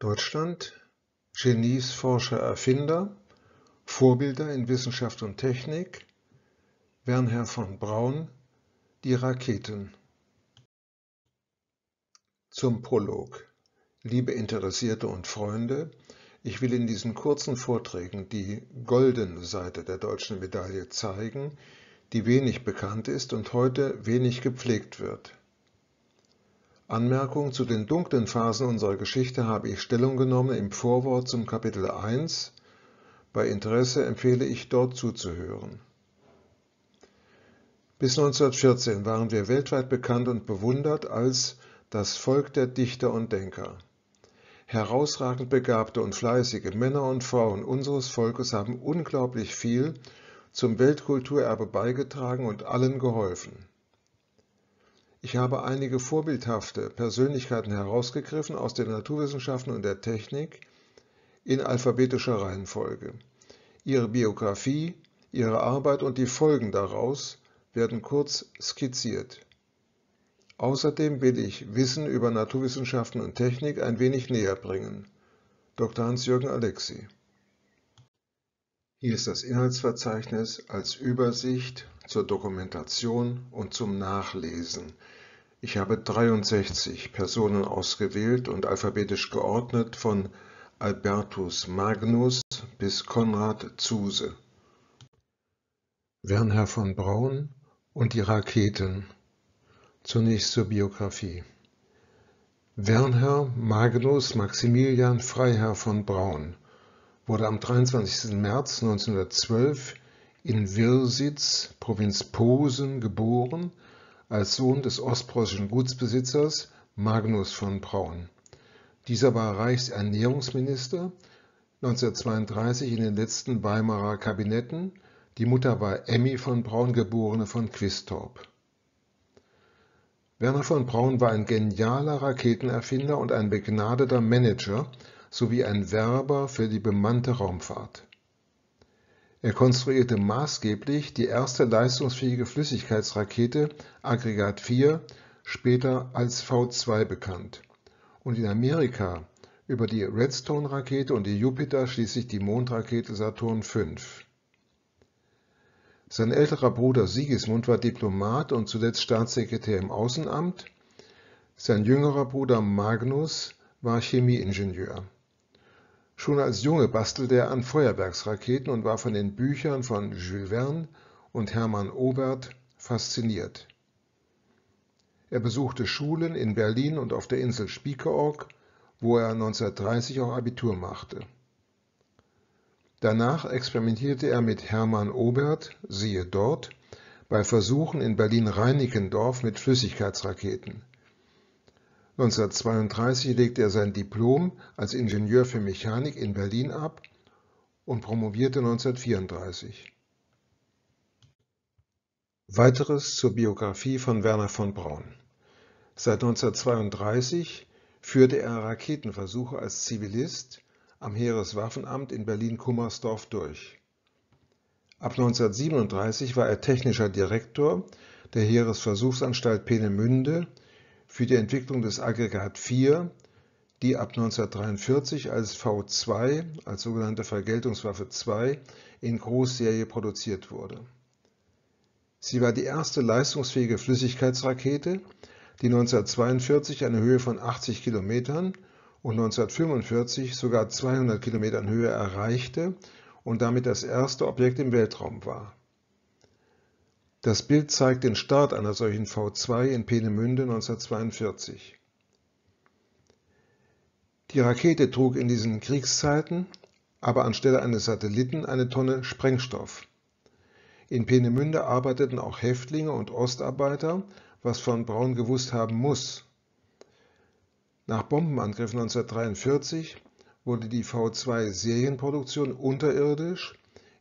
Deutschland: Genies, Forscher, Erfinder Vorbilder in Wissenschaft und Technik: Wernher von Braun: Die Raketen Zum Prolog Liebe Interessierte und Freunde, ich will in diesen kurzen Vorträgen die „ goldene Seite “der Deutschen Medaille zeigen, die wenig bekannt ist und heute wenig gepflegt wird Anmerkung zu den dunklen Phasen unserer Geschichte habe ich Stellung genommen im Vorwort zum Kapitel 1. Bei Interesse empfehle ich dort zuzuhören. Bis 1914 waren wir weltweit bekannt und bewundert als das Volk der Dichter und Denker. Herausragend begabte und fleißige Männer und Frauen unseres Volkes haben unglaublich viel zum Weltkulturerbe beigetragen und allen geholfen. Ich habe einige vorbildhafte Persönlichkeiten herausgegriffen aus den Naturwissenschaften und der Technik in alphabetischer Reihenfolge. Ihre Biografie, ihre Arbeit und die Folgen daraus werden kurz skizziert. Außerdem will ich Wissen über Naturwissenschaften und Technik ein wenig näher bringen. Dr. Hans-Jürgen Alexi. Hier ist das Inhaltsverzeichnis als Übersicht zur Dokumentation und zum Nachlesen. Ich habe 63 Personen ausgewählt und alphabetisch geordnet von Albertus Magnus bis Konrad Zuse. Wernher von Braun und die Raketen. Zunächst zur Biografie. Wernher Magnus Maximilian Freiherr von Braun wurde am 23. März 1912 in Wirsitz, Provinz Posen, geboren als Sohn des ostpreußischen Gutsbesitzers Magnus von Braun. Dieser war Reichsernährungsminister 1932 in den letzten Weimarer Kabinetten. Die Mutter war Emmy von Braun, geborene von Quistorp. Werner von Braun war ein genialer Raketenerfinder und ein begnadeter Manager sowie ein Werber für die bemannte Raumfahrt. Er konstruierte maßgeblich die erste leistungsfähige Flüssigkeitsrakete Aggregat 4 (später als V2 bekannt) und in Amerika über die Redstone-Rakete und die Jupiter schließlich die Mondrakete Saturn V. Sein älterer Bruder Sigismund war Diplomat und zuletzt Staatssekretär im Außenamt, sein jüngerer Bruder Magnus war Chemieingenieur Schon als Junge bastelte er an Feuerwerksraketen und war von den Büchern von Jules Verne und Hermann Obert fasziniert. Er besuchte Schulen in Berlin und auf der Insel Spiekeroog, wo er 1930 auch Abitur machte. Danach experimentierte er mit Hermann Obert, siehe dort, bei Versuchen in Berlin-Reinickendorf mit Flüssigkeitsraketen. 1932 legte er sein Diplom als Ingenieur für Mechanik in Berlin ab und promovierte 1934. Weiteres zur Biografie von Werner von Braun. Seit 1932 führte er Raketenversuche als Zivilist am Heereswaffenamt in Berlin-Kummersdorf durch. Ab 1937 war er technischer Direktor der Heeresversuchsanstalt Peenemünde für die Entwicklung des Aggregat 4, die ab 1943 als V2, als sogenannte Vergeltungswaffe 2, in Großserie produziert wurde. Sie war die erste leistungsfähige Flüssigkeitsrakete, die 1942 eine Höhe von 80 Kilometern und 1945 sogar 200 Kilometern Höhe erreichte und damit das erste Objekt im Weltraum war. Das Bild zeigt den Start einer solchen V2 in Peenemünde 1942. Die Rakete trug in diesen Kriegszeiten aber anstelle eines Satelliten eine Tonne Sprengstoff. In Peenemünde arbeiteten auch Häftlinge und Ostarbeiter, was von Braun gewusst haben muss. Nach Bombenangriff 1943 wurde die V2-Serienproduktion unterirdisch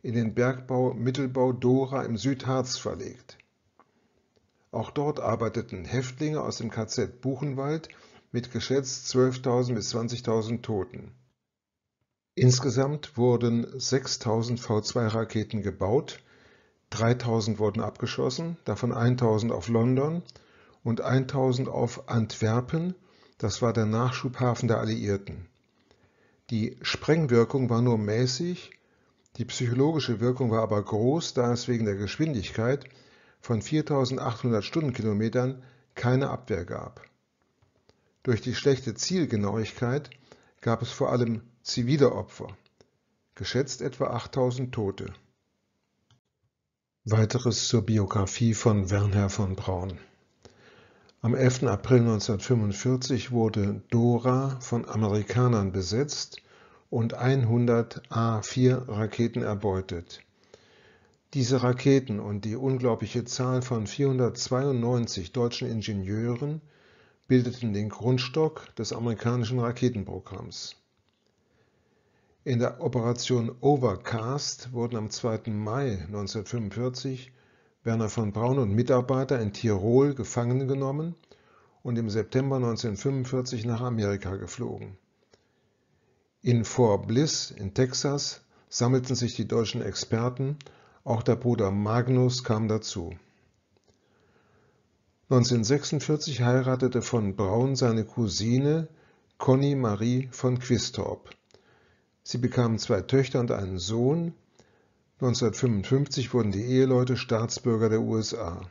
in den Bergbau Mittelbau Dora im Südharz verlegt. Auch dort arbeiteten Häftlinge aus dem KZ Buchenwald mit geschätzt 12.000 bis 20.000 Toten. Insgesamt wurden 6.000 V2-Raketen gebaut, 3.000 wurden abgeschossen, davon 1.000 auf London und 1.000 auf Antwerpen, das war der Nachschubhafen der Alliierten. Die Sprengwirkung war nur mäßig die psychologische Wirkung war aber groß, da es wegen der Geschwindigkeit von 4800 Stundenkilometern keine Abwehr gab. Durch die schlechte Zielgenauigkeit gab es vor allem zivile Opfer, geschätzt etwa 8000 Tote. Weiteres zur Biografie von Wernher von Braun. Am 11. April 1945 wurde Dora von Amerikanern besetzt, und 100 A-4-Raketen erbeutet. Diese Raketen und die unglaubliche Zahl von 492 deutschen Ingenieuren bildeten den Grundstock des amerikanischen Raketenprogramms. In der Operation Overcast wurden am 2. Mai 1945 Werner von Braun und Mitarbeiter in Tirol gefangen genommen und im September 1945 nach Amerika geflogen. In Fort Bliss in Texas sammelten sich die deutschen Experten, auch der Bruder Magnus kam dazu. 1946 heiratete von Braun seine Cousine Conny Marie von Quistorp. Sie bekamen zwei Töchter und einen Sohn. 1955 wurden die Eheleute Staatsbürger der USA.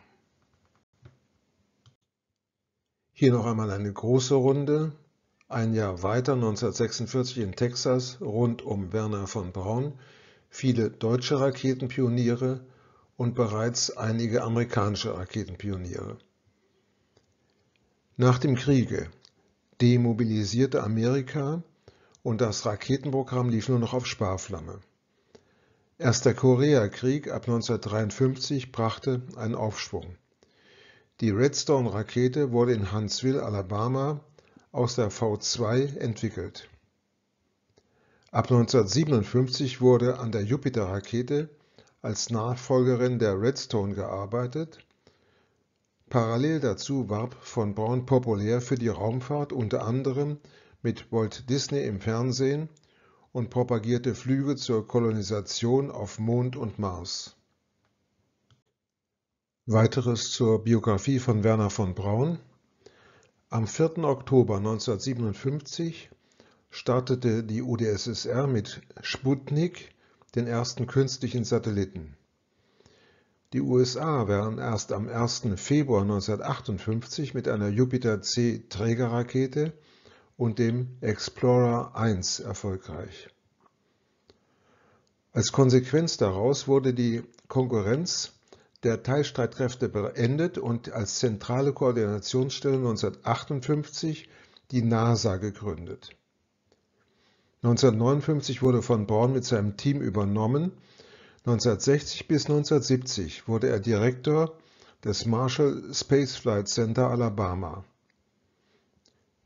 Hier noch einmal eine große Runde ein Jahr weiter, 1946 in Texas, rund um Werner von Braun, viele deutsche Raketenpioniere und bereits einige amerikanische Raketenpioniere. Nach dem Kriege demobilisierte Amerika und das Raketenprogramm lief nur noch auf Sparflamme. Erst der Koreakrieg ab 1953 brachte einen Aufschwung. Die Redstone-Rakete wurde in Huntsville, Alabama, aus der V2 entwickelt. Ab 1957 wurde an der Jupiter-Rakete als Nachfolgerin der Redstone gearbeitet. Parallel dazu warb von Braun populär für die Raumfahrt unter anderem mit Walt Disney im Fernsehen und propagierte Flüge zur Kolonisation auf Mond und Mars. Weiteres zur Biografie von Werner von Braun am 4. Oktober 1957 startete die UdSSR mit Sputnik den ersten künstlichen Satelliten. Die USA waren erst am 1. Februar 1958 mit einer Jupiter-C-Trägerrakete und dem Explorer 1 erfolgreich. Als Konsequenz daraus wurde die Konkurrenz der Teilstreitkräfte beendet und als zentrale Koordinationsstelle 1958 die NASA gegründet. 1959 wurde von Born mit seinem Team übernommen. 1960 bis 1970 wurde er Direktor des Marshall Space Flight Center Alabama.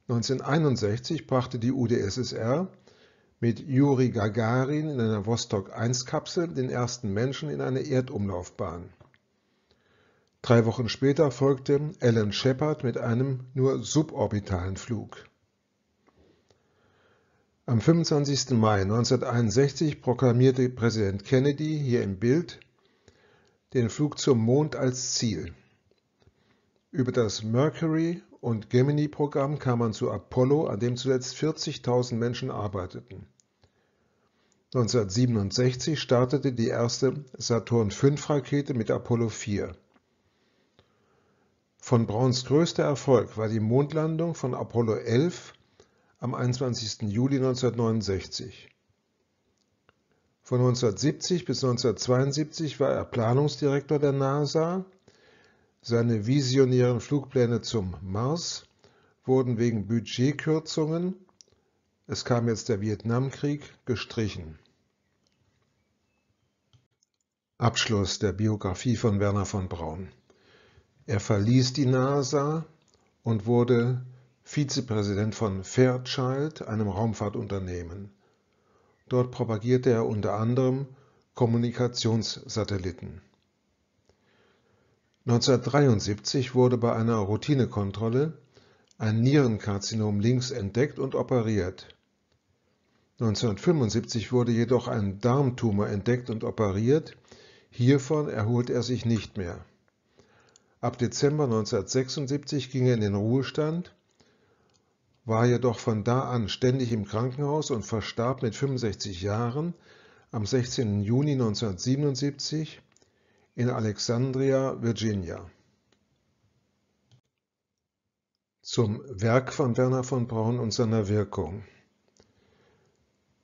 1961 brachte die UdSSR mit Juri Gagarin in einer Vostok-1-Kapsel den ersten Menschen in eine Erdumlaufbahn. Drei Wochen später folgte Alan Shepard mit einem nur suborbitalen Flug. Am 25. Mai 1961 proklamierte Präsident Kennedy hier im Bild den Flug zum Mond als Ziel. Über das Mercury- und Gemini-Programm kam man zu Apollo, an dem zuletzt 40.000 Menschen arbeiteten. 1967 startete die erste Saturn-5-Rakete mit Apollo 4. Von Brauns größter Erfolg war die Mondlandung von Apollo 11 am 21. Juli 1969. Von 1970 bis 1972 war er Planungsdirektor der NASA. Seine visionären Flugpläne zum Mars wurden wegen Budgetkürzungen, es kam jetzt der Vietnamkrieg, gestrichen. Abschluss der Biografie von Werner von Braun er verließ die NASA und wurde Vizepräsident von Fairchild, einem Raumfahrtunternehmen. Dort propagierte er unter anderem Kommunikationssatelliten. 1973 wurde bei einer Routinekontrolle ein Nierenkarzinom links entdeckt und operiert. 1975 wurde jedoch ein Darmtumor entdeckt und operiert, hiervon erholt er sich nicht mehr. Ab Dezember 1976 ging er in den Ruhestand, war jedoch von da an ständig im Krankenhaus und verstarb mit 65 Jahren am 16. Juni 1977 in Alexandria, Virginia. Zum Werk von Werner von Braun und seiner Wirkung.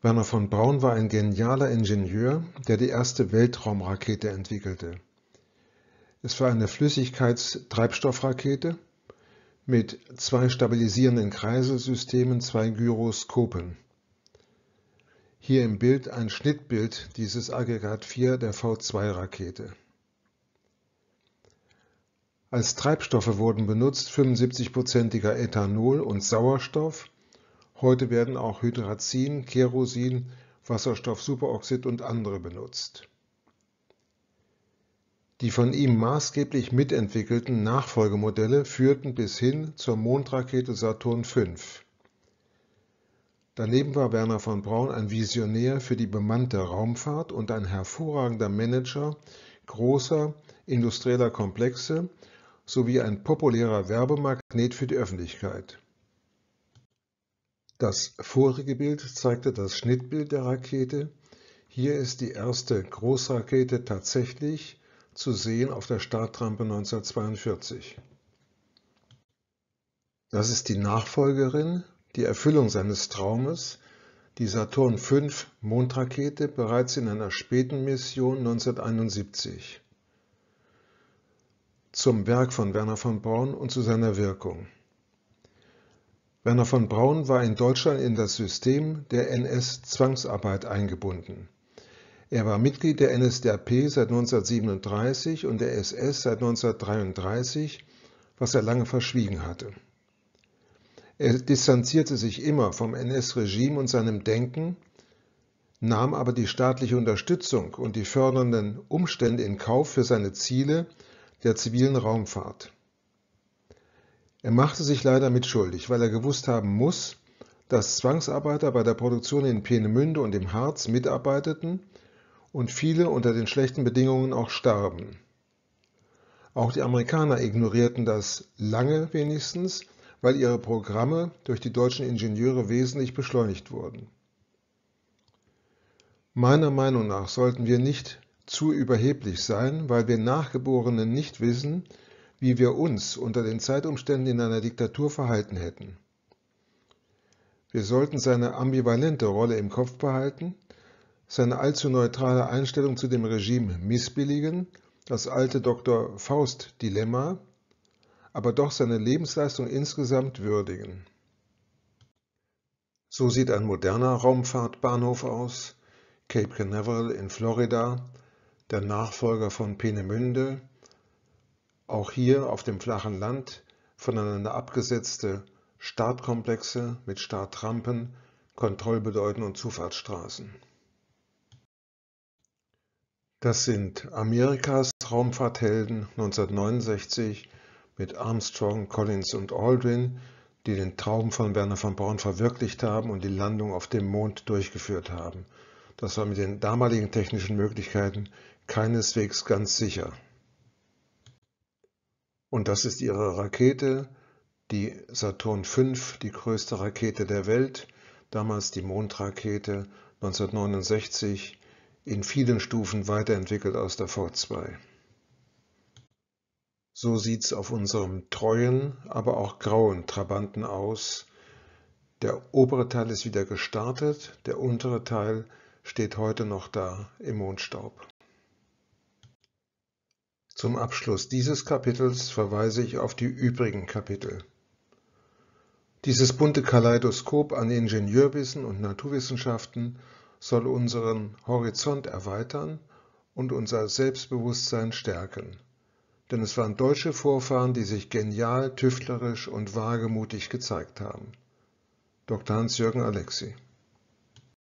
Werner von Braun war ein genialer Ingenieur, der die erste Weltraumrakete entwickelte. Es war eine Flüssigkeitstreibstoffrakete mit zwei stabilisierenden Kreiselsystemen, zwei Gyroskopen. Hier im Bild ein Schnittbild dieses Aggregat 4 der V2-Rakete. Als Treibstoffe wurden benutzt 75%iger Ethanol und Sauerstoff. Heute werden auch Hydrazin, Kerosin, Wasserstoffsuperoxid und andere benutzt. Die von ihm maßgeblich mitentwickelten Nachfolgemodelle führten bis hin zur Mondrakete Saturn V. Daneben war Werner von Braun ein Visionär für die bemannte Raumfahrt und ein hervorragender Manager großer industrieller Komplexe sowie ein populärer Werbemagnet für die Öffentlichkeit. Das vorige Bild zeigte das Schnittbild der Rakete. Hier ist die erste Großrakete tatsächlich zu sehen auf der Startrampe 1942. Das ist die Nachfolgerin, die Erfüllung seines Traumes, die Saturn V Mondrakete bereits in einer späten Mission 1971 zum Werk von Werner von Braun und zu seiner Wirkung. Werner von Braun war in Deutschland in das System der NS-Zwangsarbeit eingebunden. Er war Mitglied der NSDAP seit 1937 und der SS seit 1933, was er lange verschwiegen hatte. Er distanzierte sich immer vom NS-Regime und seinem Denken, nahm aber die staatliche Unterstützung und die fördernden Umstände in Kauf für seine Ziele der zivilen Raumfahrt. Er machte sich leider mitschuldig, weil er gewusst haben muss, dass Zwangsarbeiter bei der Produktion in Peenemünde und im Harz mitarbeiteten und viele unter den schlechten Bedingungen auch starben. Auch die Amerikaner ignorierten das lange wenigstens, weil ihre Programme durch die deutschen Ingenieure wesentlich beschleunigt wurden. Meiner Meinung nach sollten wir nicht zu überheblich sein, weil wir Nachgeborenen nicht wissen, wie wir uns unter den Zeitumständen in einer Diktatur verhalten hätten. Wir sollten seine ambivalente Rolle im Kopf behalten seine allzu neutrale Einstellung zu dem Regime missbilligen, das alte Dr. Faust-Dilemma, aber doch seine Lebensleistung insgesamt würdigen. So sieht ein moderner Raumfahrtbahnhof aus, Cape Canaveral in Florida, der Nachfolger von Peenemünde, auch hier auf dem flachen Land voneinander abgesetzte Startkomplexe mit Startrampen, Kontrollbedeuten und Zufahrtsstraßen. Das sind Amerikas Raumfahrthelden 1969 mit Armstrong, Collins und Aldrin, die den Traum von Werner von Braun verwirklicht haben und die Landung auf dem Mond durchgeführt haben. Das war mit den damaligen technischen Möglichkeiten keineswegs ganz sicher. Und das ist ihre Rakete, die Saturn V, die größte Rakete der Welt, damals die Mondrakete 1969 in vielen Stufen weiterentwickelt aus der V2. So sieht es auf unserem treuen, aber auch grauen Trabanten aus. Der obere Teil ist wieder gestartet, der untere Teil steht heute noch da im Mondstaub. Zum Abschluss dieses Kapitels verweise ich auf die übrigen Kapitel. Dieses bunte Kaleidoskop an Ingenieurwissen und Naturwissenschaften – soll unseren Horizont erweitern und unser Selbstbewusstsein stärken. Denn es waren deutsche Vorfahren, die sich genial, tüftlerisch und wagemutig gezeigt haben. Dr. Hans-Jürgen Alexi